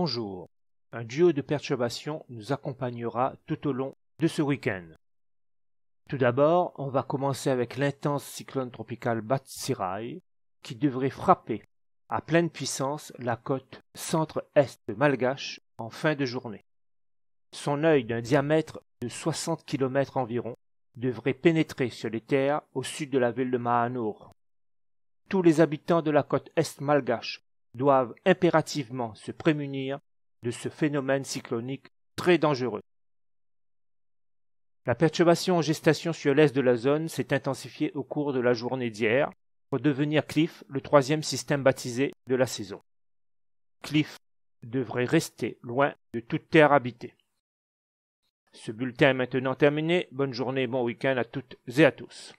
Bonjour. Un duo de perturbations nous accompagnera tout au long de ce week-end. Tout d'abord, on va commencer avec l'intense cyclone tropical Batsirai qui devrait frapper à pleine puissance la côte centre-est malgache en fin de journée. Son œil d'un diamètre de 60 km environ devrait pénétrer sur les terres au sud de la ville de Mahanour. Tous les habitants de la côte est malgache doivent impérativement se prémunir de ce phénomène cyclonique très dangereux. La perturbation en gestation sur l'est de la zone s'est intensifiée au cours de la journée d'hier pour devenir Cliff le troisième système baptisé de la saison. Cliff devrait rester loin de toute terre habitée. Ce bulletin est maintenant terminé. Bonne journée, bon week-end à toutes et à tous.